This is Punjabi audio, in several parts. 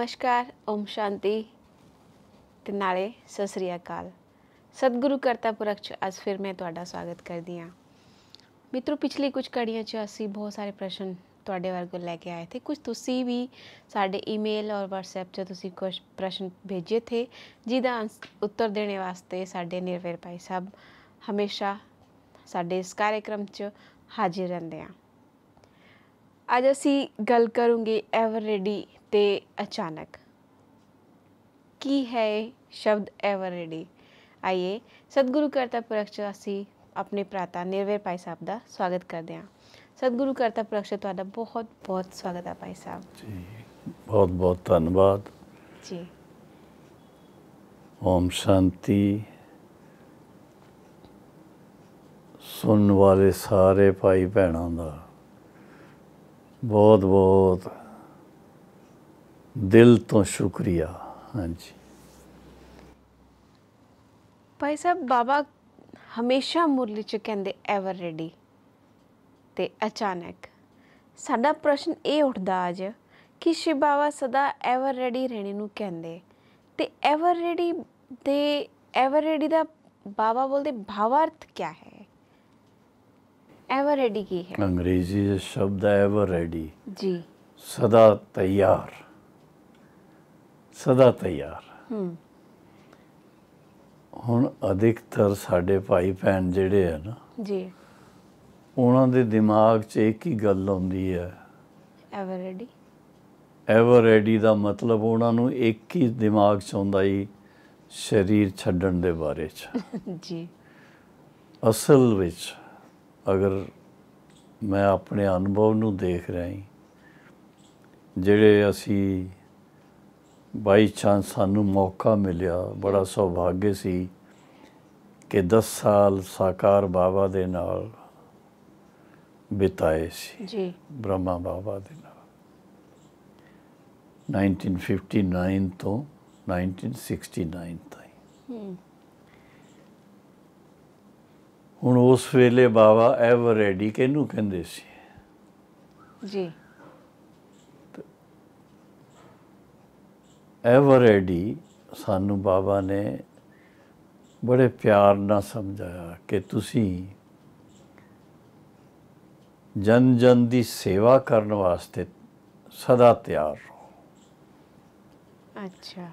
ਨਮਸਕਾਰ ਓਮ ਸ਼ਾਂਤੀ ਤੇ ਨਾਲੇ ਸਤਿ ਸ੍ਰੀ ਅਕਾਲ ਸਤਿਗੁਰੂ ਕਰਤਾ ਪੁਰਖ ਚ ਅੱਜ ਫਿਰ ਮੈਂ ਤੁਹਾਡਾ ਸਵਾਗਤ ਕਰਦੀ ਆ ਮਿੱਤਰੋ ਪਿਛਲੀ ਕੁਝ ਕੜੀਆਂ ਚ ਅਸੀਂ ਬਹੁਤ ਸਾਰੇ ਪ੍ਰਸ਼ਨ ਤੁਹਾਡੇ ਵਰਗੋਂ ਲੈ ਕੇ ਆਏ ਤੇ ਕੁਝ ਤੁਸੀਂ ਵੀ ਸਾਡੇ ਈਮੇਲ ਔਰ ਵਟਸਐਪ ਤੇ ਤੁਸੀਂ ਕੁਝ ਪ੍ਰਸ਼ਨ ਭੇਜੇ ਥੇ ਜਿਹਦਾ ਉੱਤਰ ਦੇਣ ਵਾਸਤੇ ਸਾਡੇ ਨਿਰਵੈਰ ਭਾਈ ਸਾਹਿਬ ਹਮੇਸ਼ਾ ਸਾਡੇ ਇਸ ਕਾਰਜਕ੍ਰਮ 'ਚ ਹਾਜ਼ਰ ਰਹਿੰਦੇ ਆ ਅੱਜ ਅਸੀਂ ਗੱਲ ਕਰੂੰਗੇ ਐਵਰ ਰੈਡੀ ਤੇ ਅਚਾਨਕ ਕੀ ਹੈ ਸ਼ਬਦ ਰੈਡੀ ਆਈਏ ਸਤਿਗੁਰੂ ਕਰਤਾ ਪੁਰਖ ਅਸੀਂ ਆਪਣੇ ਪ੍ਰਾਤਾ ਨਿਰਵੇਰ ਭਾਈ ਸਾਹਿਬ ਦਾ ਸਵਾਗਤ ਕਰਦੇ ਹਾਂ ਸਤਿਗੁਰੂ ਕਰਤਾ ਪੁਰਖ ਤੁਹਾਡਾ ਬਹੁਤ ਬਹੁਤ ਸਵਾਗਤ ਹੈ ਭਾਈ ਸਾਹਿਬ ਜੀ ਬਹੁਤ ਬਹੁਤ ਧੰਨਵਾਦ ਜੀ ਓਮ ਸ਼ਾਂਤੀ ਸੁਣਨ ਵਾਲੇ ਸਾਰੇ ਭਾਈ ਭੈਣਾਂ ਦਾ ਬਹੁਤ ਬਹੁਤ ਦਿਲ ਤੋਂ ਸ਼ੁਕਰੀਆ ਹਾਂਜੀ ਭਾਈ ਸਾਹਿਬ ਬਾਬਾ ਹਮੇਸ਼ਾ ਮੁਰਲੀ ਚ ਕਹਿੰਦੇ ਐਵਰ ਰੈਡੀ ਤੇ ਅਚਾਨਕ ਸਾਡਾ ਪ੍ਰਸ਼ਨ ਇਹ ਉੱਠਦਾ ਅੱਜ ਕਿ ਸ਼ਿਵ ਬਾਬਾ ਸਦਾ ਐਵਰ ਰੈਡੀ ਰਹਿਣੇ ਨੂੰ ਕਹਿੰਦੇ ਤੇ ਐਵਰ ਰੈਡੀ ਦੇ ਐਵਰ ਰੈਡੀ ਦਾ ਬਾਬਾ ਬੋਲਦੇ ਭਾਵਾਰਥ ਕੀ ਹੈ ਐਵਰ ਰੈਡੀ ਕੀ ਹੈ ਅੰਗਰੇਜ਼ੀ ਦਾ ਸ਼ਬਦ ਐਵਰ ਰੈਡੀ ਜੀ ਸਦਾ ਤਿਆਰ ਸਦਾ ਤਿਆਰ ਹੁਣ ਅਧਿਕਤਰ ਸਾਡੇ ਭਾਈ ਭੈਣ ਜਿਹੜੇ ਆ ਨਾ ਜੀ ਉਹਨਾਂ ਦੇ ਦਿਮਾਗ 'ਚ ਇੱਕ ਹੀ ਗੱਲ ਆਉਂਦੀ ਹੈ ਐਵਰ ਰੈਡੀ ਐਵਰ ਰੈਡੀ ਦਾ ਮਤਲਬ ਉਹਨਾਂ ਨੂੰ ਇੱਕ ਹੀ ਦਿਮਾਗ 'ਚ ਆਉਂਦਾ ਹੀ ਸਰੀਰ ਛੱਡਣ ਦੇ ਬਾਰੇ 'ਚ ਜੀ ਅਸਲ ਵਿੱਚ ਅਗਰ ਮੈਂ ਆਪਣੇ ਅਨੁਭਵ ਨੂੰ ਦੇਖ ਰਿਹਾ ਹਾਂ ਜਿਹੜੇ ਅਸੀਂ ਬਾਈ ਚਾਂਸ ਸਾਨੂੰ ਮੌਕਾ ਮਿਲਿਆ ਬੜਾ ਸੌਭਾਗੇ ਸੀ ਕਿ 10 ਸਾਲ ਸਾਕਾਰ ਬਾਬਾ ਦੇ ਨਾਲ ਬਿਤਾਏ ਸੀ ਜੀ ਬ੍ਰਹਮਾ ਬਾਬਾ ਦੇ ਨਾਲ 1959 ਤੋਂ 1969 ਤਾਈਂ ਹੁਣ ਉਸ ਵੇਲੇ ਬਾਬਾ ਐਵਰ ਰੈਡੀ ਕਿਹਨੂੰ ਕਹਿੰਦੇ ਸੀ ਜੀ ਐਵਰ ਰੈਡੀ ਸਾਨੂੰ ਬਾਬਾ ਨੇ ਬੜੇ ਪਿਆਰ ਨਾਲ ਸਮਝਾਇਆ ਕਿ ਤੁਸੀਂ ਜਨ ਜਨ ਦੀ ਸੇਵਾ ਕਰਨ ਵਾਸਤੇ ਸਦਾ ਤਿਆਰ ਰਹੋ ਅੱਛਾ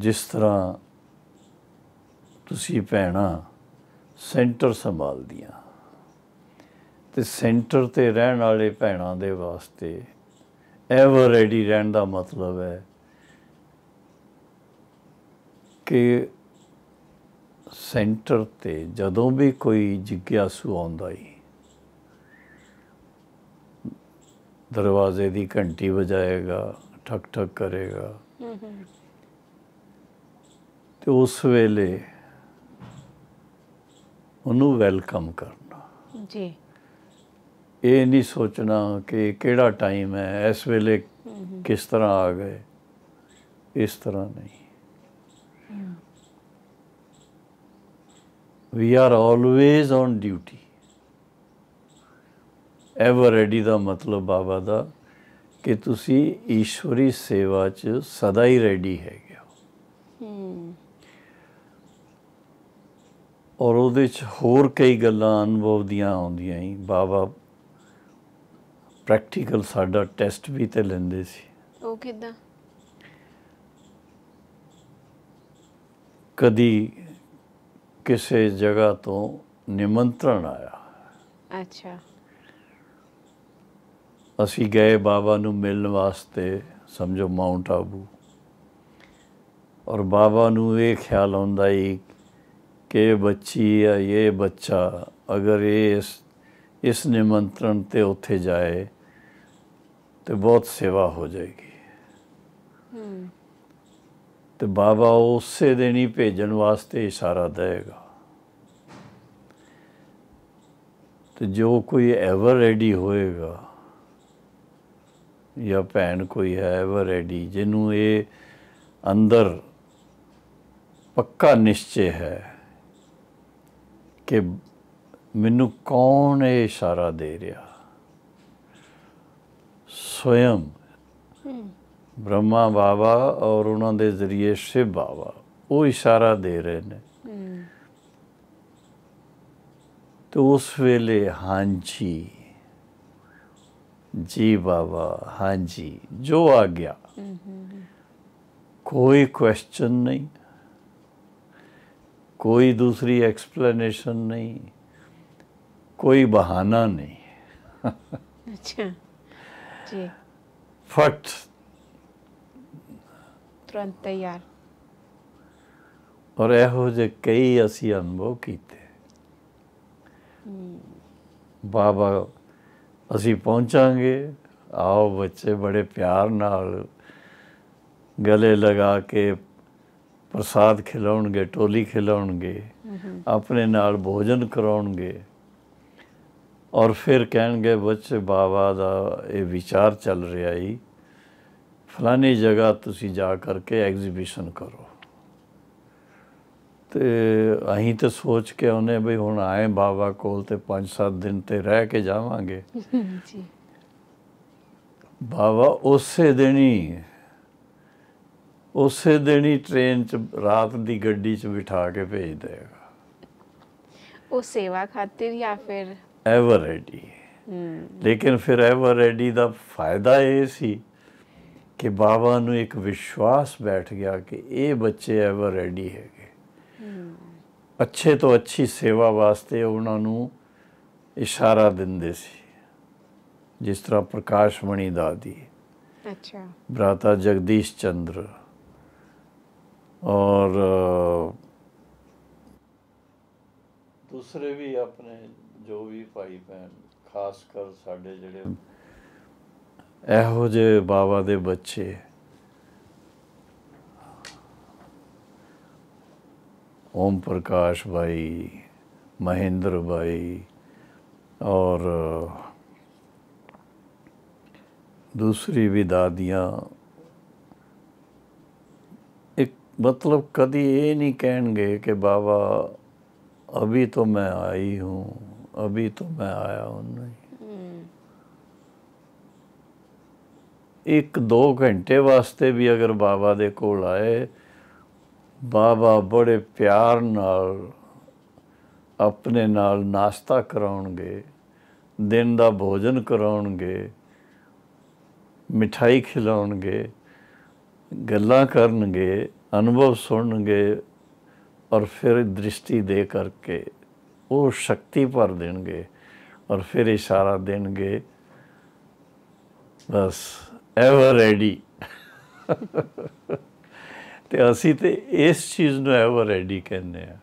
ਜਿਸ ਤਰ੍ਹਾਂ ਤੁਸੀਂ ਭੈਣਾ ਸੈਂਟਰ ਸੰਭਾਲਦੀਆਂ ਤੇ ਸੈਂਟਰ ਤੇ ਰਹਿਣ ਵਾਲੇ ਭੈਣਾਂ ਦੇ ਵਾਸਤੇ ਐਵਰ ਰੈਡੀ ਰਹਿਣ ਦਾ ਮਤਲਬ ਹੈ ਕਿ ਸੈਂਟਰ ਤੇ ਜਦੋਂ ਵੀ ਕੋਈ ਜਿਗਿਆਸੂ ਆਉਂਦਾ ਹੀ ਦਰਵਾਜ਼ੇ ਦੀ ਘੰਟੀ ਵਜਾਏਗਾ ਠਕ ਠਕ ਕਰੇਗਾ ਤੇ ਉਸ ਵੇਲੇ ਉਹਨੂੰ ਵੈਲਕਮ ਕਰਨਾ ਜੀ ਇਹ ਨਹੀਂ ਸੋਚਣਾ ਕਿ ਕਿਹੜਾ ਟਾਈਮ ਹੈ ਇਸ ਵੇਲੇ ਕਿਸ ਤਰ੍ਹਾਂ ਆ ਗਏ ਇਸ ਤਰ੍ਹਾਂ ਨਹੀਂ we are always on duty ever ready ਦਾ ਮਤਲਬ ਬਾਬਾ ਦਾ ਕਿ ਤੁਸੀਂ ਈਸ਼ਵਰੀ ਸੇਵਾ 'ਚ ਸਦਾ ਹੀ ਰੈਡੀ ਹੈਗੇ ਹੋ ਔਰ ਉਹਦੇ 'ਚ ਹੋਰ ਕਈ ਗੱਲਾਂ ਅਨੁਭਵ ਦੀਆਂ ਆਉਂਦੀਆਂ ਹੀ ਬਾਬਾ ਪ੍ਰੈਕਟੀਕਲ ਸਾਡਾ ਟੈਸਟ ਵੀ ਤੇ ਲੈਂਦੇ ਸੀ ਉਹ ਕਿਦਾਂ ਕਦੀ ਕਿਸੇ ਜਗ੍ਹਾ ਤੋਂ ਨਿਮੰਤਰਣ ਆਇਆ ਅੱਛਾ ਅਸੀਂ ਗਏ ਬਾਬਾ ਨੂੰ ਮਿਲਣ ਵਾਸਤੇ ਸਮਝੋ ਮਾਉਂਟ ਆਬੂ ਔਰ ਬਾਬਾ ਨੂੰ ਇਹ ਖਿਆਲ ਆਉਂਦਾ ਹੀ ਕਿ ਬੱਚੀ ਆ ਇਹ ਬੱਚਾ ਅਗਰ ਇਹ ਇਸ ਨਿਮੰਤਰਣ ਤੇ ਉੱਥੇ ਜਾਏ ਤੇ ਬਹੁਤ ਸੇਵਾ ਹੋ ਜਾਏਗੀ ਹੂੰ ਤੇ ਬਾਬਾ ਉਸੇ ਦੇਣੀ ਭੇਜਣ ਵਾਸਤੇ ਇਸ਼ਾਰਾ ਦੇਗਾ ਤੇ ਜੋ ਕੋਈ ਐਵਰ ਰੈਡੀ ਹੋਏਗਾ ਜਾਂ ਭੈਣ ਕੋਈ ਹੈ ਐਵਰ ਰੈਡੀ ਜਿਹਨੂੰ ਇਹ ਅੰਦਰ ਪੱਕਾ ਨਿਸ਼ਚੈ ਹੈ ਕਿ ਮੈਨੂੰ ਕੌਣ ਇਹ ਇਸ਼ਾਰਾ ਦੇ ਰਿਹਾ स्वयं ਬ੍ਰਹਮਾ ਬਾਬਾ ਔਰ ਉਹਨਾਂ ਦੇ ਜ਼ਰੀਏ ਸ਼ਿਵ ਬਾਬਾ ਉਹ ਇਸ਼ਾਰਾ ਦੇ ਰਹੇ ਨੇ ਤੇ ਉਸ ਵੇਲੇ ਹਾਂਜੀ ਜੀ ਬਾਬਾ ਹਾਂਜੀ ਜੋ ਆ ਗਿਆ ਕੋਈ ਕੁਐਸਚਨ ਨਹੀਂ ਕੋਈ ਦੂਸਰੀ ਐਕਸਪਲੇਨੇਸ਼ਨ ਨਹੀਂ ਕੋਈ ਬਹਾਨਾ ਨਹੀਂ ਅੱਛਾ ਜੀ ਫਟ ਤੁਰੰਤ ਤਿਆਰ ਔਰ ਇਹੋ ਜੇ ਕਈ ਅਸੀਂ ਅਨੁਭਵ ਕੀਤੇ ਬਾਬਾ ਅਸੀਂ ਪਹੁੰਚਾਂਗੇ ਆਓ ਬੱਚੇ ਬੜੇ ਪਿਆਰ ਨਾਲ ਗਲੇ ਲਗਾ ਕੇ ਪ੍ਰਸਾਦ ਖਿਲਾਉਣਗੇ ਟੋਲੀ ਖਿਲਾਉਣਗੇ ਆਪਣੇ ਨਾਲ ਭੋਜਨ ਕਰਾਉਣਗੇ ਔਰ ਫਿਰ ਕਹਿਣਗੇ ਬੱਚੇ ਬਾਬਾ ਦਾ ਇਹ ਵਿਚਾਰ ਚੱਲ ਰਿਹਾ ਈ ਫਲਾਨੀ ਜਗ੍ਹਾ ਤੁਸੀਂ ਜਾ ਕਰਕੇ ਐਗਜ਼ੀਬਿਸ਼ਨ ਕਰੋ ਤੇ ਅਹੀਂ ਤਾਂ ਸੋਚ ਕੇ ਉਹਨੇ ਵੀ ਹੁਣ ਆਏ ਬਾਬਾ ਕੋਲ ਤੇ 5-7 ਦਿਨ ਤੇ ਰਹਿ ਕੇ ਜਾਵਾਂਗੇ ਜੀ ਬਾਬਾ ਉਸੇ ਦਿਨੀ ਉਸੇ ਦਿਨੀ ਟ੍ਰੇਨ 'ਚ ਰਾਤ ਦੀ ਗੱਡੀ 'ਚ ਬਿਠਾ ਕੇ ਭੇਜ ਦੇਗਾ ਉਹ ਸੇਵਾ ਖਾਤਰ ਜਾਂ ਫਿਰ ਐਵਰ ਰੈਡੀ ਲੇਕਿਨ ਫਿਰ ਐਵਰ ਰੈਡੀ ਦਾ ਫਾਇਦਾ ਇਹ ਸੀ ਕਿ ਬਾਬਾ ਨੂੰ ਇੱਕ ਵਿਸ਼ਵਾਸ ਬੈਠ ਗਿਆ ਕਿ ਇਹ ਬੱਚੇ ਐਵਰ ਰੈਡੀ ਹੈਗੇ ਅੱਛੇ ਤੋਂ ਅੱਛੀ ਸੇਵਾ ਵਾਸਤੇ ਉਹਨਾਂ ਨੂੰ ਇਸ਼ਾਰਾ ਦਿੰਦੇ ਸੀ ਜਿਸ ਤਰ੍ਹਾਂ ਪ੍ਰਕਾਸ਼ ਮਣੀ ਦਾਦੀ ਅੱਛਾ ਭਰਾਤਾ ਜਗਦੀਸ਼ ਚੰਦਰ ਔਰ ਦੂਸਰੇ ਵੀ ਆਪਣੇ जो भी भाई भैन खासकर साढ़े जो ਜਿਹੜੇ ਇਹੋ ਜਿਹੇ ਬਾਬਾ ओम प्रकाश भाई महेंद्र भाई और दूसरी भी दादियाँ एक मतलब कभी ये नहीं कहेंगे कि बाबा अभी तो मैं आई हूँ ਅਭੀ ਤੋਂ ਮੈਂ ਆਇਆ हूँ नहीं ਇੱਕ ਦੋ ਘੰਟੇ ਵਾਸਤੇ ਵੀ ਅਗਰ ਬਾਬਾ ਦੇ ਕੋਲ ਆਏ ਬਾਬਾ ਬੜੇ ਪਿਆਰ ਨਾਲ ਆਪਣੇ ਨਾਲ ਨਾਸ਼ਤਾ ਕਰਾਉਣਗੇ ਦਿਨ ਦਾ ਭੋਜਨ ਕਰਾਉਣਗੇ ਮਿਠਾਈ ਖਿਲਾਉਣਗੇ ਗੱਲਾਂ ਕਰਨਗੇ ਅਨੁਭਵ ਸੁਣਨਗੇ ਔਰ ਫਿਰ ਦ੍ਰਿਸ਼ਟੀ ਦੇ ਕਰਕੇ ਉਹ ਸ਼ਕਤੀ ਭਰ ਦੇਣਗੇ ਔਰ ਫਿਰ ਇਸ਼ਾਰਾ ਦੇਣਗੇ ਬਸ ਐਵਰ ਰੈਡੀ ਤੇ ਅਸੀਂ ਤੇ ਇਸ ਚੀਜ਼ ਨੂੰ ਐਵਰ ਰੈਡੀ ਕਹਿੰਦੇ ਆ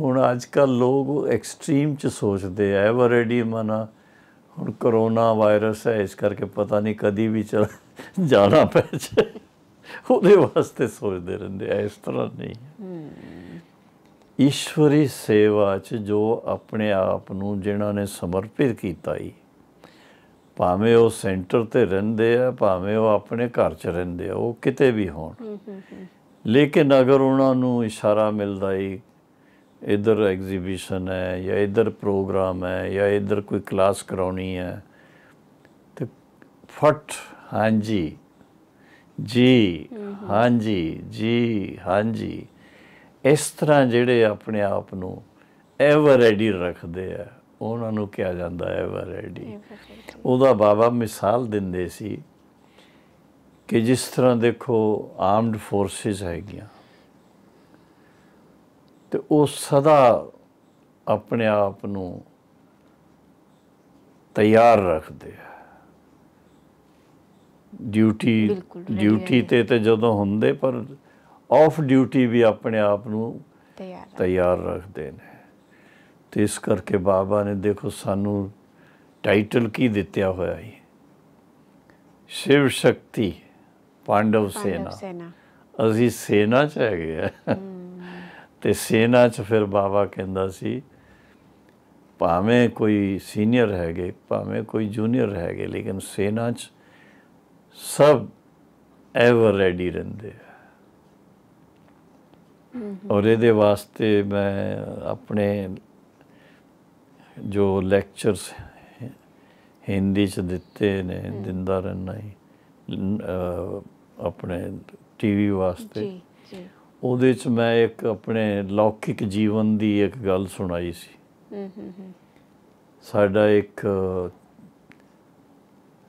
ਹੁਣ ਅੱਜ ਕੱਲ ਲੋਕ ਐਕਸਟ੍ਰੀਮ ਚ ਸੋਚਦੇ ਆ ਐਵਰ ਰੈਡੀ ਮਨਾ ਹੁਣ ਕਰੋਨਾ ਵਾਇਰਸ ਹੈ ਇਸ ਕਰਕੇ ਪਤਾ ਨਹੀਂ ਕਦੀ ਵੀ ਚਲ ਜਾਣਾ ਪੈ ਜਾਏ ਉਹਦੇ ਵਾਸਤੇ ਸੋਚਦੇ ਰਹਿੰਦੇ ਆ ਇਸ ਤਰ੍ਹਾਂ ਨਹੀਂ ਈਸ਼ਵਰੀ ਸੇਵਾ 'ਚ ਜੋ ਆਪਣੇ ਆਪ ਨੂੰ ਜਿਨ੍ਹਾਂ ਨੇ ਸਮਰਪਿਤ ਕੀਤਾ ਹੀ ਭਾਵੇਂ ਉਹ ਸੈਂਟਰ ਤੇ ਰਹਿੰਦੇ ਆ ਭਾਵੇਂ ਉਹ ਆਪਣੇ ਘਰ 'ਚ ਰਹਿੰਦੇ ਆ ਉਹ ਕਿਤੇ ਵੀ ਹੋਣ ਲੇਕਿਨ ਅਗਰ ਉਹਨਾਂ ਨੂੰ ਇਸ਼ਾਰਾ ਮਿਲਦਾ ਹੀ ਇਧਰ ਐਗਜ਼ੀਬਿਸ਼ਨ ਹੈ ਜਾਂ ਇਧਰ ਪ੍ਰੋਗਰਾਮ ਹੈ ਜਾਂ ਇਧਰ ਕੋਈ ਕਲਾਸ ਕਰਾਉਣੀ ਹੈ ਤੇ ਫਟ ਹਾਂਜੀ ਜੀ ਹਾਂਜੀ ਜੀ ਹਾਂਜੀ ਇਸ ਤਰ੍ਹਾਂ ਜਿਹੜੇ ਆਪਣੇ ਆਪ ਨੂੰ ਐਵਰ ਰੈਡੀ ਰੱਖਦੇ ਆ ਉਹਨਾਂ ਨੂੰ ਕਿਹਾ ਜਾਂਦਾ ਐਵਰ ਰੈਡੀ ਉਹਦਾ ਬਾਬਾ ਮਿਸਾਲ ਦਿੰਦੇ ਸੀ ਕਿ ਜਿਸ ਤਰ੍ਹਾਂ ਦੇਖੋ ਆਰਮਡ ਫੋਰਸਿਸ ਹੈਗੀਆਂ ਤੇ ਉਹ ਸਦਾ ਆਪਣੇ ਆਪ ਨੂੰ ਤਿਆਰ ਰੱਖਦੇ ਆ ਡਿਊਟੀ ਡਿਊਟੀ ਤੇ ਤੇ ਜਦੋਂ ਹੁੰਦੇ ਪਰ ਆਫ ਡਿਊਟੀ ਵੀ ਆਪਣੇ ਆਪ ਨੂੰ ਤਿਆਰ ਰੱਖਦੇ ਨੇ ਤੇ ਇਸ ਕਰਕੇ ਬਾਬਾ ਨੇ ਦੇਖੋ ਸਾਨੂੰ ਟਾਈਟਲ ਕੀ ਦਿੱਤਿਆ ਹੋਇਆ ਹੈ ਸ਼ਿਵ ਸ਼ਕਤੀ ਪਾਂਡਵ ਸੇਨਾ ਅਸੀਂ ਸੇਨਾ ਚ ਹੈਗੇ ਆ ਤੇ ਸੇਨਾ ਚ ਫਿਰ ਬਾਬਾ ਕਹਿੰਦਾ ਸੀ ਭਾਵੇਂ ਕੋਈ ਸੀਨੀਅਰ ਹੈਗੇ ਭਾਵੇਂ ਕੋਈ ਜੂਨੀਅਰ ਹੈਗੇ ਲੇਕਿਨ ਸੇਨਾ ਚ ਸਭ ਐਵਰ ਰੈਡੀ ਰਹਿੰਦੇ ਆ ਔਰ ਇਹਦੇ ਵਾਸਤੇ ਮੈਂ ਆਪਣੇ ਜੋ ਲੈਕਚਰਸ ਹਿੰਦੀ ਚ ਦਿੱਤੇ ਨੇ ਦਿੰਦਾ ਰਹਿਣਾ ਹੀ ਆਪਣੇ ਟੀਵੀ ਵਾਸਤੇ ਜੀ ਜੀ ਉਹਦੇ ਚ ਮੈਂ ਇੱਕ ਆਪਣੇ ਲੌਕਿਕ ਜੀਵਨ ਦੀ ਇੱਕ ਗੱਲ ਸੁਣਾਈ ਸੀ ਹੂੰ ਹੂੰ ਸਾਡਾ ਇੱਕ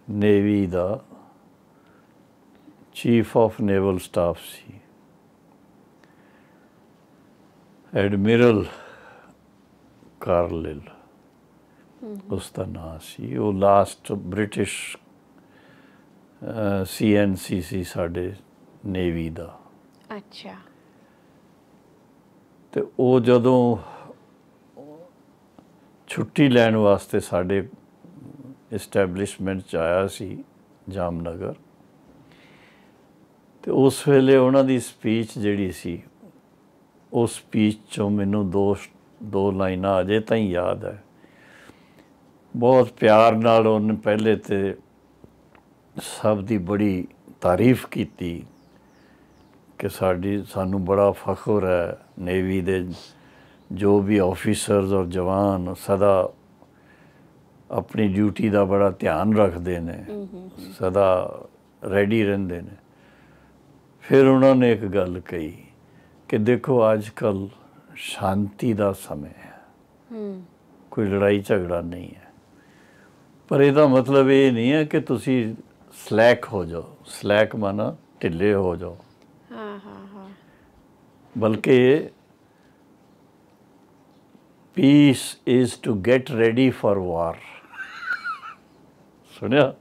ਨੇਵੀ ਦਾ ਚੀਫ ਆਫ ਨੇਵਲ ਸਟਾਫ ਸੀ ਐਡਮਿਰਲ ਕਾਰਲਿਲ ਉਸ ਦਾ ਨਾਮ ਸੀ ਉਹ ਲਾਸਟ ਬ੍ਰਿਟਿਸ਼ ਸੀਐਨਸੀਸੀ ਸਾਡੇ ਨੇਵੀ ਦਾ ਅੱਛਾ ਤੇ ਉਹ ਜਦੋਂ ਛੁੱਟੀ ਲੈਣ ਵਾਸਤੇ ਸਾਡੇ ਐਸਟੈਬਲਿਸ਼ਮੈਂਟ ਚ ਆਇਆ ਸੀ ਜਾਮਨਗਰ ਤੇ ਉਸ ਵੇਲੇ ਉਹਨਾਂ ਦੀ ਸਪੀਚ ਜਿਹੜੀ ਸੀ ਉਸ ਸਪੀਚ ਚੋਂ ਮੈਨੂੰ ਦੋ ਦੋ ਲਾਈਨਾਂ ਅਜੇ ਤਾਂ ਯਾਦ ਹੈ ਬਹੁਤ ਪਿਆਰ ਨਾਲ ਉਹਨੇ ਪਹਿਲੇ ਤੇ ਸਭ ਦੀ ਬੜੀ ਤਾਰੀਫ ਕੀਤੀ ਕਿ ਸਾਡੀ ਸਾਨੂੰ ਬੜਾ ਫਖਰ ਹੈ ਨੇਵੀ ਦੇ ਜੋ ਵੀ ਆਫੀਸਰਸ ਔਰ ਜਵਾਨ ਸਦਾ ਆਪਣੀ ਡਿਊਟੀ ਦਾ ਬੜਾ ਧਿਆਨ ਰੱਖਦੇ ਨੇ ਸਦਾ ਰੈਡੀ ਰਹਿੰਦੇ ਨੇ ਫਿਰ ਉਹਨਾਂ ਨੇ ਇੱਕ ਗੱਲ ਕਹੀ कि देखो आजकल ਸ਼ਾਂਤੀ ਦਾ ਸਮੇਂ ਹੈ ਹੂੰ ਕੋਈ ਲੜਾਈ ਝਗੜਾ ਨਹੀਂ ਹੈ ਪਰ ਇਹਦਾ ਮਤਲਬ ਇਹ ਨਹੀਂ ਹੈ ਕਿ ਤੁਸੀਂ ਸਲੈਕ ਹੋ ਜਾਓ ਸਲੈਕ ਮਾਨਾ ਢਿੱਲੇ ਹੋ ਜਾਓ ਹਾਂ ਹਾਂ ਹਾਂ ਬਲਕਿ peace is to get ready for war ਸੁਣਿਆ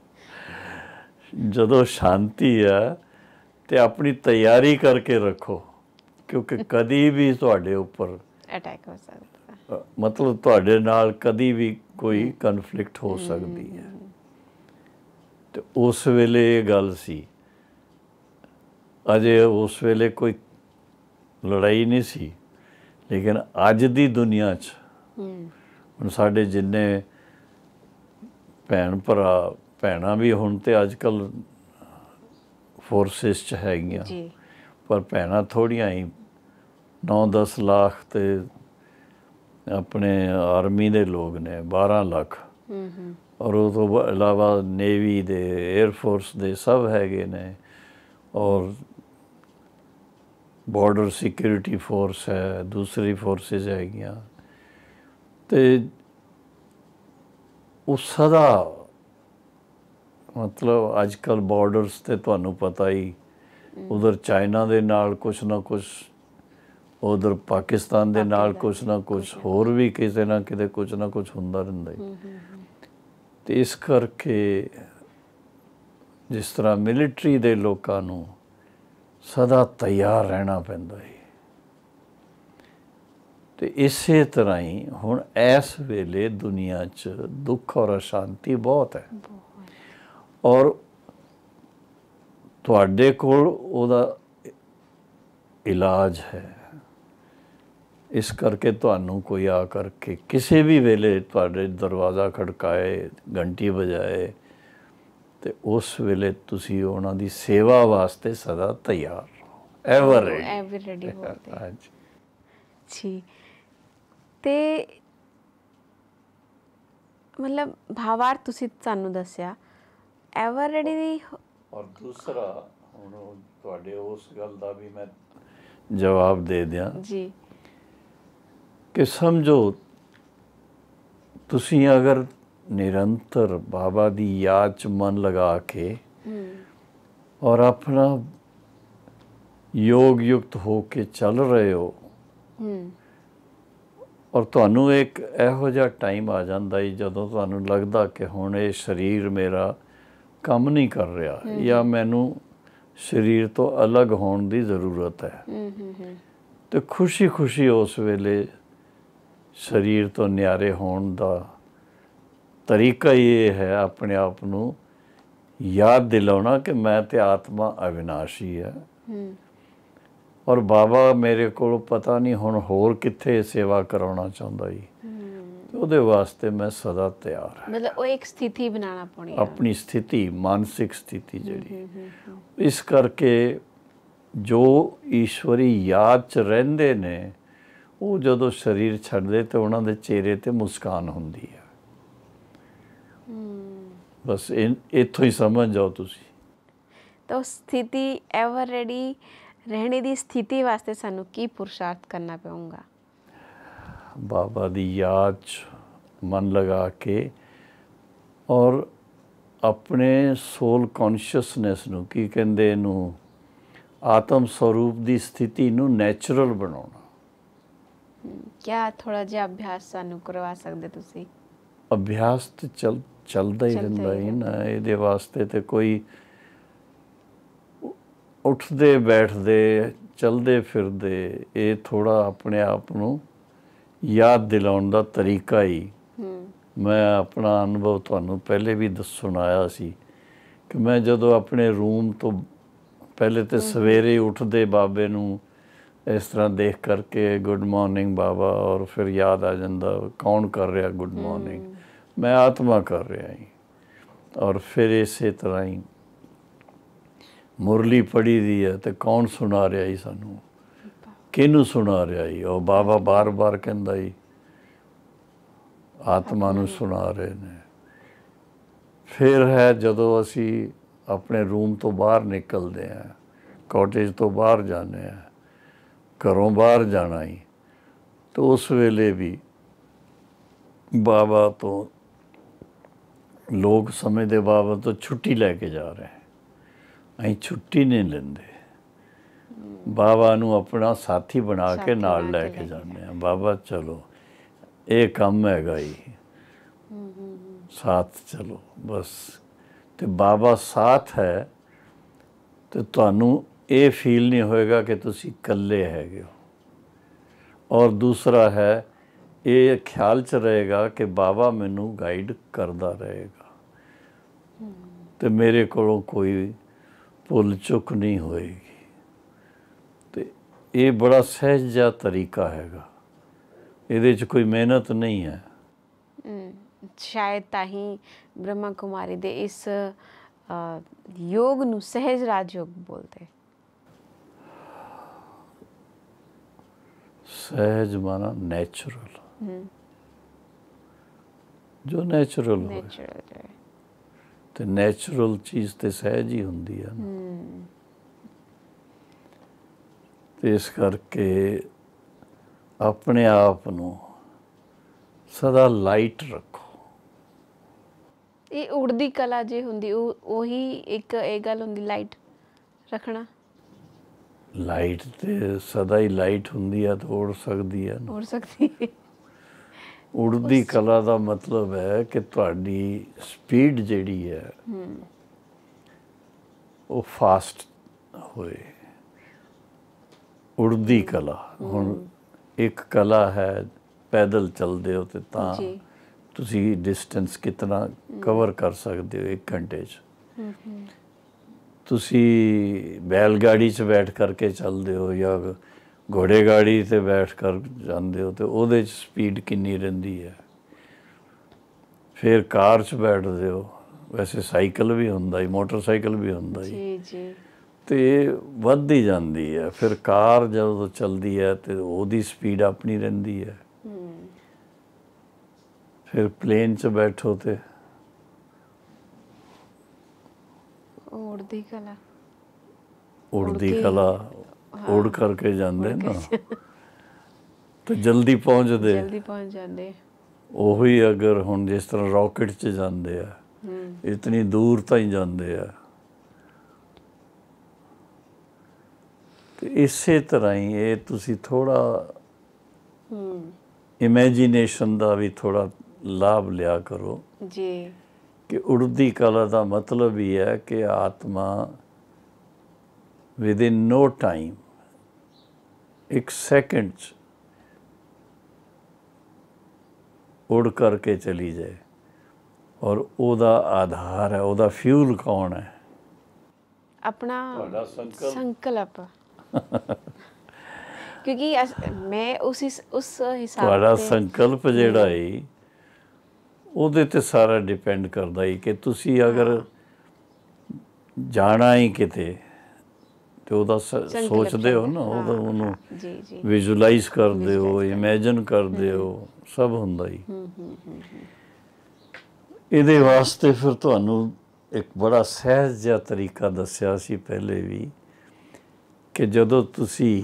ਜਦੋਂ ਸ਼ਾਂਤੀ ਆ ਤੇ ਆਪਣੀ ਤਿਆਰੀ ਕਰਕੇ ਰੱਖੋ ਕਿਉਂਕਿ ਕਦੀ ਵੀ ਤੁਹਾਡੇ ਉੱਪਰ ਅਟੈਕ ਹੋ ਸਕਦਾ ਮਤਲਬ ਤੁਹਾਡੇ ਨਾਲ ਕਦੀ ਵੀ ਕੋਈ ਕਨਫਲਿਕਟ ਹੋ ਸਕਦੀ ਹੈ ਤੇ ਉਸ ਵੇਲੇ ਇਹ ਗੱਲ ਸੀ ਅਜੇ ਉਸ ਵੇਲੇ ਕੋਈ ਲੜਾਈ ਨਹੀਂ ਸੀ ਲੇਕਿਨ ਅੱਜ ਦੀ ਦੁਨੀਆ 'ਚ ਹੁਣ ਸਾਡੇ ਜਿੰਨੇ ਭੈਣ ਭਰਾ ਭੈਣਾ ਵੀ ਹੁਣ ਤੇ ਅੱਜ ਕੱਲ ਫੋਰਸਿਸ 'ਚ ਹੈਗੀਆਂ ਜੀ ਪਰ ਭੈਣਾ ਥੋੜੀਆਂ ਹੀ 9-10 ਲੱਖ ਤੇ ਆਪਣੇ ਆਰਮੀ ਦੇ ਲੋਕ ਨੇ 12 ਲੱਖ ਹੂੰ ਹੂੰ ਔਰ ਉਹ ਤੋਂ ਇਲਾਵਾ ਨੇਵੀ ਦੇ 에ਅਰ ਫੋਰਸ ਦੇ ਸਭ ਹੈਗੇ ਨੇ ਔਰ ਬਾਰਡਰ ਸਿਕਿਉਰਿਟੀ ਫੋਰਸ ਹੈ ਦੂਸਰੀ ਫੋਰਸਸ ਹੈਗੀਆਂ ਤੇ ਉਹ ਸਦਾ ਮਤਲਬ ਅੱਜ ਕੱਲ ਬਾਰਡਰਸ ਤੇ ਤੁਹਾਨੂੰ ਪਤਾ ਹੀ ਉਧਰ ਚਾਈਨਾ ਦੇ ਨਾਲ ਕੁਛ ਨਾ ਕੁਛ ਉਧਰ ਪਾਕਿਸਤਾਨ ਦੇ ਨਾਲ ਕੁਝ ਨਾ ਕੁਝ ਹੋਰ ਵੀ ਕਿਸੇ ਨਾ ਕਿਤੇ ਕੁਝ ਨਾ ਕੁਝ ਹੁੰਦਾ ਰਹਿੰਦਾ ਹੈ ਤੇ ਇਸ ਕਰਕੇ ਜਿਸ ਤਰ੍ਹਾਂ ਮਿਲਟਰੀ ਦੇ ਲੋਕਾਂ ਨੂੰ ਸਦਾ ਤਿਆਰ ਰਹਿਣਾ ਪੈਂਦਾ ਹੈ ਤੇ ਇਸੇ ਤਰ੍ਹਾਂ ਹੀ ਹੁਣ ਇਸ ਵੇਲੇ ਦੁਨੀਆ 'ਚ ਦੁੱਖ ਔਰ ਅਸ਼ਾਂਤੀ ਬਹੁਤ ਹੈ ਔਰ ਤੁਹਾਡੇ ਕੋਲ ਉਹਦਾ ਇਲਾਜ ਹੈ ਇਸ ਕਰਕੇ ਤੁਹਾਨੂੰ ਕੋਈ ਆ ਕਰਕੇ ਕਿਸੇ ਵੀ ਵੇਲੇ ਤੁਹਾਡੇ ਦਰਵਾਜ਼ਾ ਖੜਕਾਏ ਘੰਟੀ ਵਜਾਏ ਤੇ ਉਸ ਵੇਲੇ ਤੁਸੀਂ ਉਹਨਾਂ ਦੀ ਸੇਵਾ ਵਾਸਤੇ ਸਦਾ ਤਿਆਰ ਐਵਰ ਰੈਡੀ ਐਵਰ ਰੈਡੀ ਬੋਲਦੇ ਜੀ ਤੇ ਮਤਲਬ ਭਾਵਾਰ ਤੁਸੀਂ ਸਾਨੂੰ ਦੱਸਿਆ ਐਵਰ ਰੈਡੀ ਦੀ ਔਰ ਦੂਸਰਾ ਹੁਣ ਤੁਹਾਡੇ ਉਸ ਗੱਲ ਦਾ ਵੀ ਮੈਂ ਜਵਾਬ ਦੇ ਦਿਆਂ ਜੀ ਕਿ ਸਮਝੋ ਤੁਸੀਂ ਅਗਰ ਨਿਰੰਤਰ ਬਾਬਾ ਦੀ ਯਾਦ 'ਚ ਮਨ ਲਗਾ ਕੇ ਔਰ ਆਪਣਾ ਯੋਗ ਯੁਕਤ ਹੋ ਕੇ ਚੱਲ ਰਹੇ ਹੋ ਔਰ ਤੁਹਾਨੂੰ ਇੱਕ ਇਹੋ ਜਿਹਾ ਟਾਈਮ ਆ ਜਾਂਦਾ ਹੈ ਜਦੋਂ ਤੁਹਾਨੂੰ ਲੱਗਦਾ ਕਿ ਹੁਣ ਇਹ ਸਰੀਰ ਮੇਰਾ ਕੰਮ ਨਹੀਂ ਕਰ ਰਿਹਾ ਜਾਂ ਮੈਨੂੰ ਸਰੀਰ ਤੋਂ ਅਲੱਗ ਹੋਣ ਦੀ ਜ਼ਰੂਰਤ ਹੈ ਤੇ ਖੁਸ਼ੀ-ਖੁਸ਼ੀ ਉਸ ਵੇਲੇ ਸਰੀਰ ਤੋਂ ਨਿਆਰੇ ਹੋਣ ਦਾ ਤਰੀਕਾ ਇਹ ਹੈ ਆਪਣੇ ਆਪ ਨੂੰ ਯਾਦ ਦਿਲਾਉਣਾ ਕਿ ਮੈਂ ਤੇ ਆਤਮਾ ਅਵਿਨਾਸ਼ੀ ਹੈ ਹੂੰ ਔਰ ਬਾਬਾ ਮੇਰੇ ਕੋਲ ਪਤਾ ਨਹੀਂ ਹੁਣ ਹੋਰ ਕਿੱਥੇ ਸੇਵਾ ਕਰਾਉਣਾ ਚਾਹੁੰਦਾ ਈ ਉਹਦੇ ਵਾਸਤੇ ਮੈਂ ਸਦਾ ਤਿਆਰ ਹਾਂ ਮਤਲਬ ਉਹ ਇੱਕ ਸਥਿਤੀ ਬਣਾਉਣਾ ਹੈ ਆਪਣੀ ਸਥਿਤੀ ਮਾਨਸਿਕ ਸਥਿਤੀ ਜਿਹੜੀ ਇਸ ਕਰਕੇ ਜੋ ਈਸ਼ਵਰੀ ਯਾਦ ਚ ਰਹਿੰਦੇ ਨੇ ਉਹ ਜਦੋਂ ਸਰੀਰ ਛੱਡਦੇ ਤੇ ਉਹਨਾਂ ਦੇ ਚਿਹਰੇ ਤੇ ਮੁਸਕਾਨ ਹੁੰਦੀ ਹੈ ਬਸ ਇੱਥੋਂ ਹੀ ਸਮਝ ਜਾਓ ਤੁਸੀਂ ਤਾਂ ਸਥਿਤੀ ਐਵਰ ਰੈਡੀ ਰਹਿਣੇ ਦੀ ਸਥਿਤੀ ਵਾਸਤੇ ਸਾਨੂੰ ਕੀ ਪੁਰਸ਼ਾਰਥ ਕਰਨਾ ਪਊਗਾ ਬਾਬਾ ਦੀ ਯਾਦ ਮਨ ਲਗਾ ਕੇ ਔਰ ਆਪਣੇ ਸੋਲ ਕੌਨਸ਼ੀਅਸਨੈਸ ਨੂੰ ਕੀ ਕਹਿੰਦੇ ਇਹਨੂੰ ਆਤਮ ਸਰੂਪ ਦੀ ਸਥਿਤੀ ਨੂੰ ਨੇਚਰਲ ਬਣਾਉਣਾ ਕਿਆ ਥੋੜਾ ਜਿਹਾ ਅਭਿਆਸ ਸਾਨੂੰ ਕਰਵਾ ਸਕਦੇ ਤੁਸੀਂ ਅਭਿਆਸ ਤੇ ਚੱਲ ਚੱਲਦਾ ਹੀ ਰਹਿੰਦਾ ਹੈ ਨਾ ਇਹਦੇ ਵਾਸਤੇ ਤੇ ਕੋਈ ਉੱਠਦੇ ਬੈਠਦੇ ਚਲਦੇ ਫਿਰਦੇ ਇਹ ਥੋੜਾ ਆਪਣੇ ਆਪ ਨੂੰ ਯਾਦ ਦਿਲਾਉਣ ਦਾ ਤਰੀਕਾ ਹੀ ਮੈਂ ਆਪਣਾ ਅਨੁਭਵ ਤੁਹਾਨੂੰ ਪਹਿਲੇ ਵੀ ਦੱਸ ਸੁਣਾਇਆ ਸੀ ਕਿ ਮੈਂ ਜਦੋਂ ਆਪਣੇ ਰੂਮ ਤੋਂ ਪਹਿਲੇ ਤੇ ਸਵੇਰੇ ਉੱਠਦੇ ਬਾਬੇ ਨੂੰ ਇਸ ਤਰ੍ਹਾਂ ਦੇਖ ਕਰਕੇ ਗੁੱਡ ਮਾਰਨਿੰਗ ਬਾਬਾ ਔਰ ਫਿਰ ਯਾਦ ਆ ਜਾਂਦਾ ਕੌਣ ਕਰ ਰਿਹਾ ਗੁੱਡ ਮਾਰਨਿੰਗ ਮੈਂ ਆਤਮਾ ਕਰ ਰਿਹਾ ਹਾਂ ਔਰ ਫਿਰ ਇਸੇ ਤਰ੍ਹਾਂ ਹੀ ਮੁਰਲੀ ਪੜੀ ਦੀ ਹੈ ਤੇ ਕੌਣ ਸੁਣਾ ਰਿਹਾ ਹੈ ਸਾਨੂੰ ਕਿਹਨੂੰ ਸੁਣਾ ਰਿਹਾ ਹੈ ਉਹ ਬਾਬਾ ਬਾਰ-ਬਾਰ ਕਹਿੰਦਾ ਹੈ ਆਤਮਾ ਨੂੰ ਸੁਣਾ ਰਹੇ ਨੇ ਫਿਰ ਹੈ ਜਦੋਂ ਅਸੀਂ ਆਪਣੇ ਰੂਮ ਤੋਂ ਬਾਹਰ ਨਿਕਲਦੇ ਆ ਕਾਟੇਜ ਤੋਂ ਬਾਹਰ ਜਾਂਦੇ ਆ ਘਰੋਂ ਬਾਹਰ ਜਾਣਾ ਹੀ ਤਾਂ ਉਸ ਵੇਲੇ ਵੀ ਬਾਬਾ ਤੋਂ ਲੋਕ ਸਮੇਂ ਦੇ ਬਾਬਾ ਤੋਂ ਛੁੱਟੀ ਲੈ ਕੇ ਜਾ ਰਹੇ ਐਂ ਛੁੱਟੀ ਨਹੀਂ ਲੈਂਦੇ ਬਾਬਾ ਨੂੰ ਆਪਣਾ ਸਾਥੀ ਬਣਾ ਕੇ ਨਾਲ ਲੈ ਕੇ ਜਾਂਦੇ ਆ ਬਾਬਾ ਚਲੋ ਇਹ ਕੰਮ ਹੈਗਾ ਹੀ ਸਾਥ ਚਲੋ ਬਸ ਤੇ ਬਾਬਾ ਸਾਥ ਹੈ ਤੇ ਤੁਹਾਨੂੰ ਇਹ ਫੀਲ ਨਹੀਂ ਹੋਏਗਾ ਕਿ ਤੁਸੀਂ ਇਕੱਲੇ ਹੈਗੇ ਹੋ ਔਰ ਦੂਸਰਾ ਹੈ ਇਹ ਖਿਆਲ ਚ ਰਹੇਗਾ ਕਿ ਬਾਬਾ ਮੈਨੂੰ ਗਾਈਡ ਕਰਦਾ ਰਹੇਗਾ ਤੇ ਮੇਰੇ ਕੋਲੋਂ ਕੋਈ ਭੁੱਲ ਚੁੱਕ ਨਹੀਂ ਹੋਏਗੀ ਤੇ ਇਹ ਬੜਾ ਸਹਿਜ ਜਿਹਾ ਤਰੀਕਾ ਹੈਗਾ ਇਹਦੇ 'ਚ ਕੋਈ ਮਿਹਨਤ ਨਹੀਂ ਹੈ ਸ਼ਾਇਦ ਤਾਂ ਹੀ ਬ੍ਰਹਮਾ ਕੁਮਾਰੀ ਦੇ ਇਸ ਯੋਗ ਨੂੰ ਸਹਿਜ ਰਾਜ ਯੋਗ ਬੋਲਦੇ ਸਹਿਜ ਮਾਨਾ ਨੇਚਰਲ ਹੂੰ ਜੋ ਨੇਚਰਲ ਹੋਵੇ ਨੇਚਰਲ ਤੇ ਨੇਚਰਲ ਚੀਜ਼ ਤੇ ਸਹਿਜ ਹੀ ਹੁੰਦੀ ਹੈ ਹੂੰ ਤੇ ਇਸ ਕਰਕੇ ਆਪਣੇ ਆਪ ਨੂੰ ਸਦਾ ਲਾਈਟ ਰੱਖੋ ਇਹ ਉੜਦੀ ਕਲਾ ਜੇ ਹੁੰਦੀ ਉਹ ਉਹੀ ਇੱਕ ਇਹ ਗੱਲ ਹੁੰਦੀ ਲਾਈਟ ਰੱਖਣਾ ਲਾਈਟ ਤੇ ਸਦਾ ਹੀ ਲਾਈਟ ਹੁੰਦੀ ਆ ਤਾਂ ਉੜ ਸਕਦੀ ਆ ਉੜ ਸਕਦੀ ਉੜਦੀ ਕਲਾ ਦਾ ਮਤਲਬ ਹੈ ਕਿ ਤੁਹਾਡੀ ਸਪੀਡ ਜਿਹੜੀ ਹੈ ਉਹ ਫਾਸਟ ਹੋਏ ਉੜਦੀ ਕਲਾ ਹੁਣ ਇੱਕ ਕਲਾ ਹੈ ਪੈਦਲ ਚੱਲਦੇ ਹੋ ਤੇ ਤਾਂ ਤੁਸੀਂ ਡਿਸਟੈਂਸ ਕਿਤਨਾ ਕਵਰ ਕਰ ਸਕਦੇ ਹੋ 1 ਘੰਟੇ 'ਚ ਹੂੰ ਤੁਸੀਂ ਬੈਲ ਗਾੜੀ 'ਚ ਬੈਠ ਕਰਕੇ ਚੱਲਦੇ ਹੋ ਜਾਂ ਘੋੜੇ ਗਾੜੀ ਤੇ ਬੈਠ ਕਰ ਜਾਂਦੇ ਹੋ ਤੇ ਉਹਦੇ 'ਚ ਸਪੀਡ ਕਿੰਨੀ ਰਹਿੰਦੀ ਹੈ ਫਿਰ ਕਾਰ 'ਚ ਬੈਠਦੇ ਹੋ ਵੈਸੇ ਸਾਈਕਲ ਵੀ ਹੁੰਦਾ ਹੀ ਮੋਟਰਸਾਈਕਲ ਵੀ ਹੁੰਦਾ ਹੀ ਜੀ ਜੀ ਤੇ ਵੱਧਦੀ ਜਾਂਦੀ ਹੈ ਫਿਰ ਕਾਰ ਜਦੋਂ ਚੱਲਦੀ ਹੈ ਤੇ ਉਹਦੀ ਸਪੀਡ ਆਪਣੀ ਰਹਿੰਦੀ ਹੈ ਫਿਰ ਪਲੇਨ 'ਚ ਬੈਠੋ ਤੇ ਉੜਦੀ ਕਲਾ ਉੜਦੀ ਕਲਾ ਉੜ ਕਰਕੇ ਜਾਂਦੇ ਨਾ ਤੇ ਜਲਦੀ ਪਹੁੰਚਦੇ ਜਲਦੀ ਪਹੁੰਚ ਜਾਂਦੇ ਉਹੀ ਅਗਰ ਹੁਣ ਜਿਸ ਤਰ੍ਹਾਂ ਰਾਕਟ 'ਚ ਜਾਂਦੇ ਆ ਇਤਨੀ ਦੂਰ ਤਾਂ ਹੀ ਜਾਂਦੇ ਆ ਤੇ ਇਸੇ ਤਰ੍ਹਾਂ ਹੀ ਇਹ ਤੁਸੀਂ ਥੋੜਾ ਹਮ ਇਮੇਜਿਨੇਸ਼ਨ ਦਾ ਵੀ ਥੋੜਾ ਲਾਭ ਲਿਆ ਕਰੋ ਜੀ ਕਿ ਉੜਦੀ ਕਲਾ ਦਾ ਮਤਲਬ ਹੀ ਹੈ ਕਿ ਆਤਮਾ ਵਿਦ ਇਨ ਨੋ ਟਾਈਮ ਇੱਕ ਸੈਕਿੰਡ ਚ ਉੜ ਕਰਕੇ ਚਲੀ ਜਾਏ ਔਰ ਉਹਦਾ ਆਧਾਰ ਹੈ ਉਹਦਾ ਫਿਊਲ ਕੌਣ ਹੈ ਆਪਣਾ ਸੰਕਲਪ ਕਿਉਂਕਿ ਮੈਂ ਉਸ ਉਸ ਹਿਸਾਬ ਤੇ ਤੁਹਾਡਾ ਸੰਕਲਪ ਜਿਹੜਾ ਹੈ ਉਹਦੇ ਤੇ ਸਾਰਾ ਡਿਪੈਂਡ ਕਰਦਾ ਹੈ ਕਿ ਤੁਸੀਂ ਅਗਰ ਜਾਣਾ ਹੀ ਕਿਤੇ ਤੇ ਉਹਦਾ ਸੋਚਦੇ ਹੋ ਨਾ ਉਹਦਾ ਉਹਨੂੰ ਜੀ ਜੀ ਵਿਜ਼ੂਅਲਾਈਜ਼ ਕਰਦੇ ਹੋ ਇਮੇਜਿਨ ਕਰਦੇ ਹੋ ਸਭ ਹੁੰਦਾ ਹੀ ਇਹਦੇ ਵਾਸਤੇ ਫਿਰ ਤੁਹਾਨੂੰ ਇੱਕ ਬੜਾ ਸਹਿਜ ਜਿਹਾ ਤਰੀਕਾ ਦੱਸਿਆ ਸੀ ਪਹਿਲੇ ਵੀ ਕਿ ਜਦੋਂ ਤੁਸੀਂ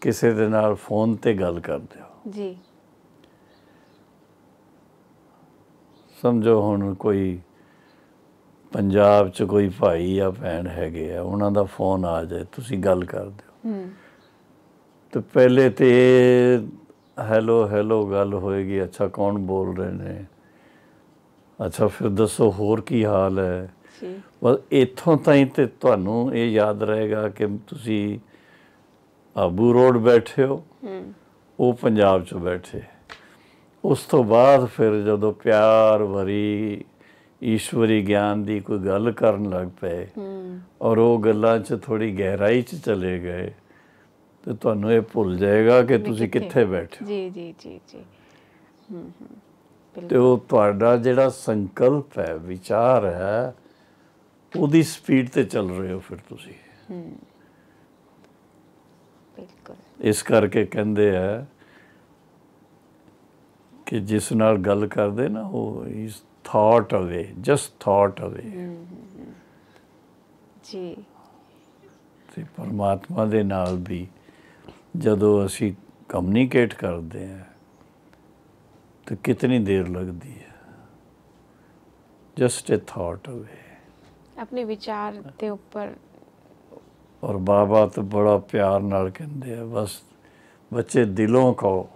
ਕਿਸੇ ਦੇ ਨਾਲ ਫੋਨ ਤੇ ਗੱਲ ਕਰਦੇ ਹੋ ਜੀ ਸਮਝੋ ਹੁਣ ਕੋਈ ਪੰਜਾਬ 'ਚ ਕੋਈ ਭਾਈ ਆ ਭੈਣ ਹੈਗੇ ਆ ਉਹਨਾਂ ਦਾ ਫੋਨ ਆ ਜਾਏ ਤੁਸੀਂ ਗੱਲ ਕਰ ਦਿਓ ਹੂੰ ਤੇ ਪਹਿਲੇ ਤੇ ਹੈਲੋ ਹੈਲੋ ਗੱਲ ਹੋਏਗੀ ਅੱਛਾ ਕੌਣ ਬੋਲ ਰਹੇ ਨੇ ਅੱਛਾ ਫਿਰ ਦੱਸੋ ਹੋਰ ਕੀ ਹਾਲ ਹੈ ਬਸ ਇਥੋਂ ਤਾਈਂ ਤੇ ਤੁਹਾਨੂੰ ਇਹ ਯਾਦ ਰਹੇਗਾ ਕਿ ਤੁਸੀਂ ਆਬੂ ਰੋਡ ਬੈਠੇ ਹੋ ਹੂੰ ਉਹ ਪੰਜਾਬ 'ਚ ਬੈਠੇ ਉਸ ਤੋਂ ਬਾਅਦ ਫਿਰ ਜਦੋਂ ਪਿਆਰ ਭਰੀ ਈਸ਼ਵਰੀ ਗਿਆਨ ਦੀ ਕੋਈ ਗੱਲ ਕਰਨ ਲੱਗ ਪਏ ਔਰ ਉਹ ਗੱਲਾਂ 'ਚ ਥੋੜੀ ਗਹਿਰਾਈ 'ਚ ਚਲੇ ਗਏ ਤੇ ਤੁਹਾਨੂੰ ਇਹ ਭੁੱਲ ਜਾਏਗਾ ਕਿ ਤੁਸੀਂ ਕਿੱਥੇ ਬੈਠੇ ਜੀ ਜੀ ਜੀ ਜੀ ਹੂੰ ਹੂੰ ਤੇ ਉਹ ਤੁਹਾਡਾ ਜਿਹੜਾ ਸੰਕਲਪ ਹੈ ਵਿਚਾਰ ਹੈ ਉਹਦੀ ਸਪੀਡ ਤੇ ਚੱਲ ਰਹੇ ਹੋ ਫਿਰ ਤੁਸੀਂ ਹੂੰ ਬਿਲਕੁਲ ਇਸ ਕਰਕੇ ਕਹਿੰਦੇ ਆ ਕਿ ਜਿਸ ਨਾਲ ਗੱਲ ਕਰਦੇ ਨਾ ਉਹ ਇਸ ਥਾਟ ਅਵੇ ਜਸਟ ਥਾਟ ਅਵੇ ਜੀ ਤੇ ਪਰਮਾਤਮਾ ਦੇ ਨਾਲ ਵੀ ਜਦੋਂ ਅਸੀਂ ਕਮਿਊਨੀਕੇਟ ਕਰਦੇ ਆ ਤਾਂ ਕਿੰਨੀ ਦੇਰ ਲੱਗਦੀ ਹੈ ਜਸਟ ਅ ਥਾਟ ਅਵੇ ਆਪਣੇ ਵਿਚਾਰ ਦੇ ਉੱਪਰ ਔਰ ਬਾਬਾ ਤਾਂ ਬੜਾ ਪਿਆਰ ਨਾਲ ਕਹਿੰਦੇ ਆ ਬਸ ਬੱਚੇ ਦਿਲੋਂ ਕਹੋ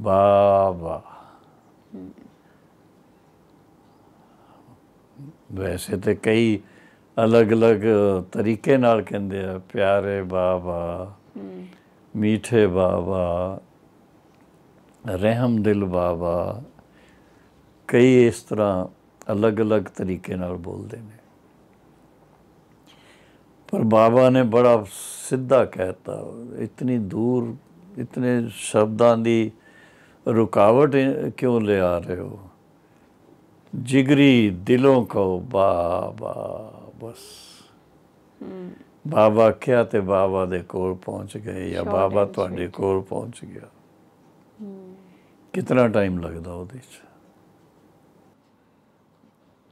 बाबा ਵੈਸੇ ਤੇ ਕਈ ਅਲੱਗ-ਅਲੱਗ ਤਰੀਕੇ ਨਾਲ ਕਹਿੰਦੇ ਆ ਪਿਆਰੇ ਬਾਬਾ ਮੀਠੇ ਬਾਬਾ ਰਹਿਮ ਦਿਲ ਬਾਬਾ ਕਈ ਇਸ ਤਰ੍ਹਾਂ ਅਲੱਗ-ਅਲੱਗ ਤਰੀਕੇ ਨਾਲ ਬੋਲਦੇ ਨੇ ਪਰ ਬਾਬਾ ਨੇ ਬੜਾ ਸਿੱਧਾ ਕਹਿਤਾ ਇਤਨੀ ਦੂਰ ਇਤਨੇ ਸ਼ਬਦਾਂ ਦੀ ਰੁਕਾਵਟ ਕਿਉਂ ले आ रहे हो जिगरी दिलों को ਬਸ बस ਬਾਬਾ ਕਿਹਾ ਤੇ ਬਾਬਾ ਦੇ ਕੋਲ ਪਹੁੰਚ ਗਏ ਜਾਂ ਬਾਬਾ ਤੁਹਾਡੇ ਕੋਲ ਪਹੁੰਚ ਗਿਆ ਕਿੰਨਾ ਟਾਈਮ ਲੱਗਦਾ ਉਹਦੇ ਚ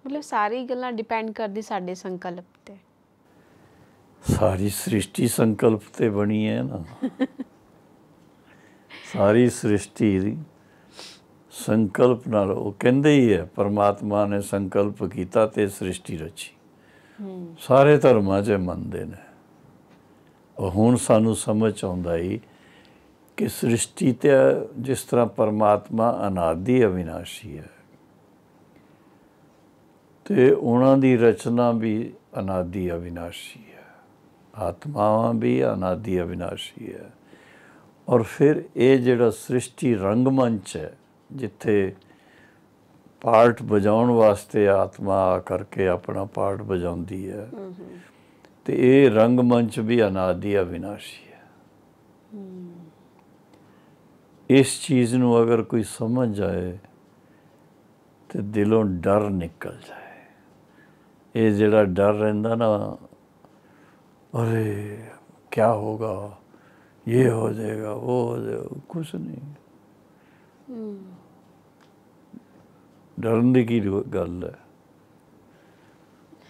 ਮਤਲਬ ਸਾਰੀ ਗੱਲਾਂ ਡਿਪੈਂਡ ਕਰਦੀ ਸਾਡੇ ਸੰਕਲਪ ਤੇ ਸਾਰੀ ਸ੍ਰਿਸ਼ਟੀ ਸੰਕਲਪ ਤੇ ਬਣੀ ਹੈ ਨਾ ਸਾਰੀ ਸ੍ਰਿਸ਼ਟੀ ਦੀ ਸੰਕਲਪ ਨਾਲ ਉਹ ਕਹਿੰਦੇ ਹੀ ਹੈ ਪਰਮਾਤਮਾ ਨੇ ਸੰਕਲਪ ਕੀਤਾ ਤੇ ਸ੍ਰਿਸ਼ਟੀ ਰਚੀ ਸਾਰੇ ਧਰਮਾਂ 'ਚ ਮੰਨਦੇ ਨੇ ਉਹ ਹੁਣ ਸਾਨੂੰ ਸਮਝ ਆਉਂਦਾ ਹੀ ਕਿ ਸ੍ਰਿਸ਼ਟੀ ਤੇ ਜਿਸ ਤਰ੍ਹਾਂ ਪਰਮਾਤਮਾ ਅਨਾਦੀ ਅਵਿਨਾਸ਼ੀ ਹੈ ਤੇ ਉਹਨਾਂ ਦੀ ਰਚਨਾ ਵੀ ਅਨਾਦੀ ਅਵਿਨਾਸ਼ੀ ਹੈ ਆਤਮਾਵਾਂ ਵੀ ਅਨਾਦੀ ਅਵਿਨਾਸ਼ੀ ਹੈ ਔਰ ਫਿਰ ਇਹ ਜਿਹੜਾ ਸ੍ਰਿਸ਼ਟੀ ਰੰਗਮੰਚ ਹੈ ਜਿੱਥੇ ਪਾਰਟ ਵਜਾਉਣ ਵਾਸਤੇ ਆਤਮਾ ਆ ਕਰਕੇ ਆਪਣਾ ਪਾਰਟ ਵਜਾਉਂਦੀ ਹੈ ਤੇ ਇਹ ਰੰਗਮੰਚ ਵੀ ਅਨਾਦੀ ਅਵਿਨਾਸ਼ੀ ਹੈ ਇਸ ਚੀਜ਼ ਨੂੰ ਅਗਰ ਕੋਈ ਸਮਝ ਜਾਏ ਤੇ ਦਿਲੋਂ ਡਰ ਨਿਕਲ ਜਾਏ ਇਹ ਜਿਹੜਾ ਡਰ ਰਹਿੰਦਾ ਨਾ ਅਰੇ ਕੀ ਹੋਗਾ ਇਹ ਹੋ ਜਾਏਗਾ ਉਹ ਹੋ ਜਾਏਗਾ ਕੁਛ ਨਹੀਂ ਡਰਨ ਦੀ ਕੀ ਗੱਲ ਹੈ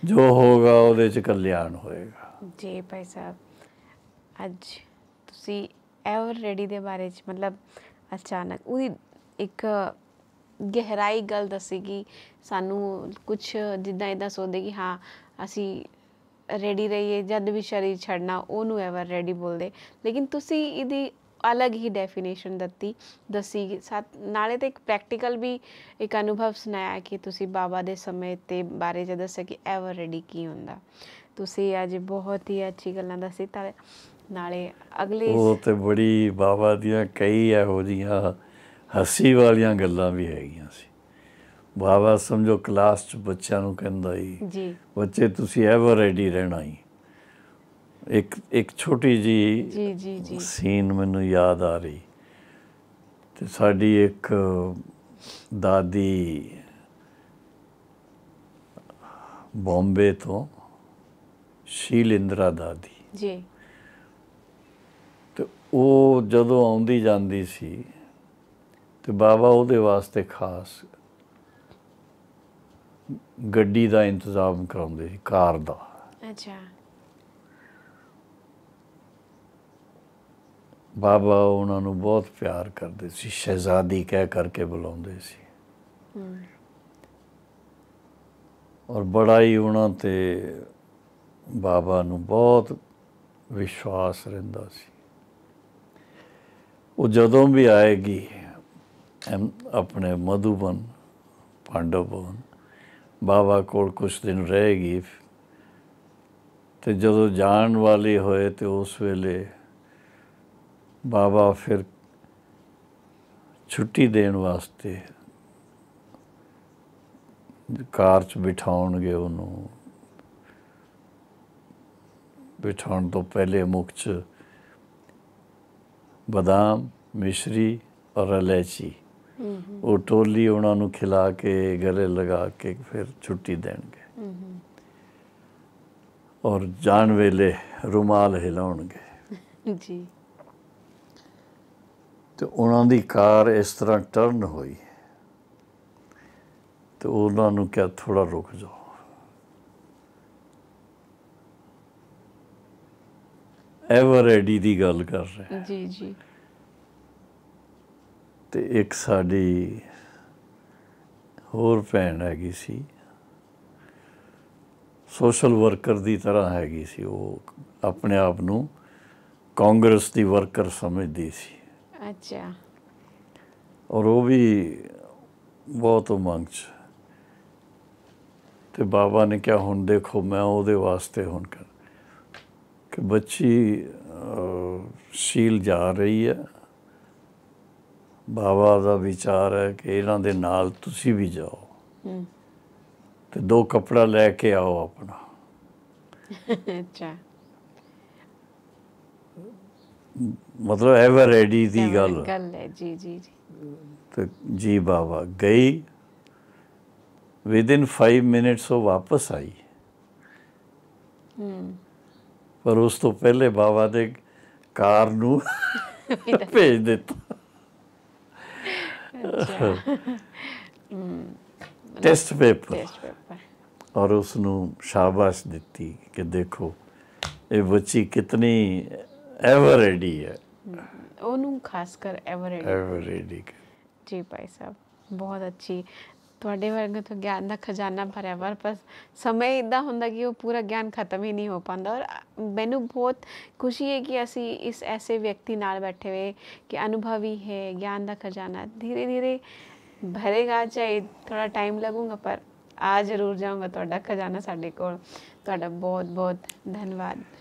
ਜੋ ਹੋਗਾ ਉਹਦੇ ਚ ਕਲਿਆਣ ਹੋਏਗਾ ਜੀ ਭਾਈ ਸਾਹਿਬ ਅੱਜ ਤੁਸੀਂ ਰੈਡੀ ਦੇ ਬਾਰੇ ਚ ਮਤਲਬ ਅਚਾਨਕ ਉਹਦੀ ਇੱਕ ਗਹਿਰਾਈ ਗੱਲ ਦੱਸੀ ਕਿ ਸਾਨੂੰ ਕੁਝ ਜਿੱਦਾਂ ਇਦਾਂ ਸੋਚਦੇ ਕਿ ਹਾਂ ਅਸੀਂ ਰੈਡੀ ਰਹੀਏ ਜਦ ਵੀ ਸ਼ਰੀਰ ਛੱਡਣਾ ਉਹਨੂੰ ਐਵਰ ਰੈਡੀ ਬੋਲਦੇ ਲੇਕਿਨ ਤੁਸੀਂ ਇਹਦੀ ਅਲੱਗ ਹੀ ਡੈਫੀਨੇਸ਼ਨ ਦਿੱਤੀ ਦੱਸੀ ਸਾਥ ਨਾਲੇ ਤੇ ਇੱਕ ਪ੍ਰੈਕਟੀਕਲ ਵੀ ਇੱਕ ਅਨੁਭਵ ਸੁਣਾਇਆ ਕਿ ਤੁਸੀਂ ਬਾਬਾ ਦੇ ਸਮੇਂ ਤੇ ਬਾਰੇ ਜਦ ਦੱਸਿਆ ਕਿ ਐਵਰ ਰੈਡੀ ਕੀ ਹੁੰਦਾ ਤੁਸੀਂ ਅੱਜ ਬਹੁਤ ਹੀ ਅੱਛੀ ਗੱਲਾਂ ਦੱਸੀ ਤਾਂ ਨਾਲੇ ਅਗਲੇ ਉਹ ਤੇ ਬੜੀ ਬਾਬਾ ਦੀਆਂ ਕਈ ਇਹੋ ਜੀਆਂ ਹੱਸੀ ਵਾਲੀਆਂ ਗੱਲਾਂ ਵੀ ਹੈਗੀਆਂ ਸੀ ਬਾਬਾ ਸਮਝੋ ਕਲਾਸ 'ਚ ਬੱਚਿਆਂ ਨੂੰ ਕਹਿੰਦਾ ਹੀ ਜੀ ਬੱਚੇ ਤੁਸੀਂ ਐਵਰ ਰੈਡੀ ਰਹਿਣਾ ਹੀ ਇੱਕ ਇੱਕ ਛੋਟੀ ਜੀ ਜੀ ਜੀ ਜੀ ਸੀਨ ਮੈਨੂੰ ਯਾਦ ਆ ਰਹੀ ਤੇ ਸਾਡੀ ਇੱਕ ਦਾਦੀ ਬੰਬੇ ਤੋਂ ਸ਼ੀਲਿੰਦਰਾ ਦਾਦੀ ਜੀ ਤੇ ਉਹ ਜਦੋਂ ਆਉਂਦੀ ਜਾਂਦੀ ਸੀ ਤੇ ਬਾਬਾ ਉਹਦੇ ਵਾਸਤੇ ਖਾਸ ਗੱਡੀ ਦਾ ਇੰਤਜ਼ਾਮ ਕਰਾਉਂਦੇ ਸੀ ਕਾਰ ਦਾ ਅੱਛਾ ਬਾਬਾ ਉਹਨਾਂ ਨੂੰ ਬਹੁਤ ਪਿਆਰ ਕਰਦੇ ਸੀ ਸ਼ਹਿਜ਼ਾਦੀ ਕਹਿ ਕਰਕੇ ਬੁਲਾਉਂਦੇ ਸੀ ਔਰ ਬੜਾ ਹੀ ਉਹਨਾਂ ਤੇ ਬਾਬਾ ਨੂੰ ਬਹੁਤ ਵਿਸ਼ਵਾਸ ਰਹਿੰਦਾ ਸੀ ਉਹ ਜਦੋਂ ਵੀ ਆਏਗੀ ਆਪਣੇ ਮਧੂਬਨ ਪਾਂਡਵਨ ਬਾਬਾ ਕੋਲ ਕੁਝ ਦਿਨ ਰਹੇਗੀ ਤੇ ਜਦੋਂ ਜਾਣ ਵਾਲੀ ਹੋਏ ਤੇ ਉਸ ਵੇਲੇ ਬਾਬਾ ਫਿਰ ਛੁੱਟੀ ਦੇਣ ਵਾਸਤੇ ਕਾਰ 'ਚ ਬਿਠਾਉਣਗੇ ਉਹਨੂੰ ਬਿਠਾਉਣ ਤੋਂ ਪਹਿਲੇ ਮੁਖ 'ਚ ਬਦਾਮ ਮਿਸ਼ਰੀ ਔਰ ਇਲਾਇਚੀ ਉਹ ਟੋਲੀ ਉਹਨਾਂ ਨੂੰ ਖਿਲਾ ਕੇ ਗਲੇ ਲਗਾ ਕੇ ਫਿਰ ਛੁੱਟੀ ਦੇਣਗੇ ਔਰ ਜਾਣ ਵੇਲੇ ਰੁਮਾਲ ਹਿਲਾਉਣਗੇ ਜੀ ਤੇ ਉਹਨਾਂ ਦੀ ਕਾਰ ਇਸ ਤਰ੍ਹਾਂ ਟਰਨ ਹੋਈ ਤੇ ਉਹਨਾਂ ਨੂੰ ਕਿਹਾ ਥੋੜਾ ਰੁਕ ਜਾਓ ਐਵਰ ਰੈਡੀ ਦੀ ਗੱਲ ਕਰ ਰਹੇ ਜੀ ਜੀ ਤੇ ਇੱਕ ਸਾਡੀ ਹੋਰ ਭੈਣ ਹੈਗੀ ਸੀ ਸੋਸ਼ਲ ਵਰਕਰ ਦੀ ਤਰ੍ਹਾਂ ਹੈਗੀ ਸੀ ਉਹ ਆਪਣੇ ਆਪ ਨੂੰ ਕਾਂਗਰਸ ਦੀ ਵਰਕਰ ਸਮਝਦੀ ਸੀ ਅੱਛਾ ਔਰ ਉਹ ਵੀ ਬਹੁਤ ਉਮੰਗ ਚ ਤੇ ਬਾਬਾ ਨੇ ਕਿਹਾ ਹੁਣ ਦੇਖੋ ਮੈਂ ਉਹਦੇ ਵਾਸਤੇ ਹੁਣ ਕਰ ਕਿ ਬੱਚੀ ਸ਼ੀਲ ਜਾ ਰਹੀ ਹੈ ਬਾਬਾ ਦਾ ਵਿਚਾਰ ਹੈ ਕਿ ਇਹਨਾਂ ਦੇ ਨਾਲ ਤੁਸੀਂ ਵੀ ਜਾਓ ਹੂੰ ਤੇ ਦੋ ਕਪੜਾ ਲੈ ਕੇ ਆਓ ਆਪਣਾ ਅੱਛਾ ਮਤਲਬ ਐਵਰ ਰੈਡੀ ਦੀ ਗੱਲ ਗੱਲ ਹੈ ਜੀ ਜੀ ਜੀ ਤੇ ਜੀ ਬਾਬਾ ਗਈ ਵਿਦਿਨ 5 ਮਿੰਟਸ ਉਹ ਵਾਪਸ ਆਈ ਹੂੰ ਪਰ ਉਸ ਤੋਂ ਪਹਿਲੇ ਬਾਬਾ ਦੇ ਕਾਰ ਨੂੰ ਭੇਜ ਦਿੱਤਾ ਟੈਸਟ ਪੇਪਰ ਔਰ ਉਸ ਨੂੰ ਸ਼ਾਬਾਸ਼ ਦਿੱਤੀ ਕਿ ਦੇਖੋ ਇਹ ਬੱਚੀ ਕਿਤਨੀ ਐਵਰ ਰੈਡੀ ਹੈ ਉਹਨੂੰ ਖਾਸ ਕਰ ਐਵਰ ਰੈਡੀ ਐਵਰ ਰੈਡੀ ਜੀ ਭਾਈ ਸਾਹਿਬ ਬਹੁਤ ਅੱਛੀ ਤੁਹਾਡੇ ਵਰਗੇ ਤੋਂ ਗਿਆਨ ਦਾ ਖਜ਼ਾਨਾ ਭਰਿਆ ਵਰ ਪਰ ਸਮੇਂ ਇਦਾਂ ਹੁੰਦਾ ਕਿ ਉਹ ਪੂਰਾ ਗਿਆਨ ਖਤਮ ਹੀ ਨਹੀਂ ਹੋ ਪਾਉਂਦਾ ਔਰ ਮੈਨੂੰ ਬਹੁਤ ਖੁਸ਼ੀ ਹੈ ਕਿ ਅਸੀਂ ਇਸ ਐਸੇ ਵਿਅਕਤੀ ਨਾਲ ਬੈਠੇ ਹੋਏ ਕਿ ਅਨੁਭਵੀ ਹੈ ਗਿਆਨ ਦਾ ਖਜ਼ਾਨਾ ਧੀਰੇ ਧੀਰੇ ਭਰੇਗਾ ਚਾਹੇ ਥੋੜਾ ਟਾਈਮ ਲੱਗੂਗਾ ਪਰ ਆ ਜ਼ਰੂਰ ਜਾਵਾਂਗਾ ਤੁਹਾਡਾ ਖਜ਼ਾਨਾ ਸਾਡੇ ਕੋਲ ਤੁਹਾਡਾ ਬਹੁਤ ਬਹੁਤ ਧੰਨਵਾਦ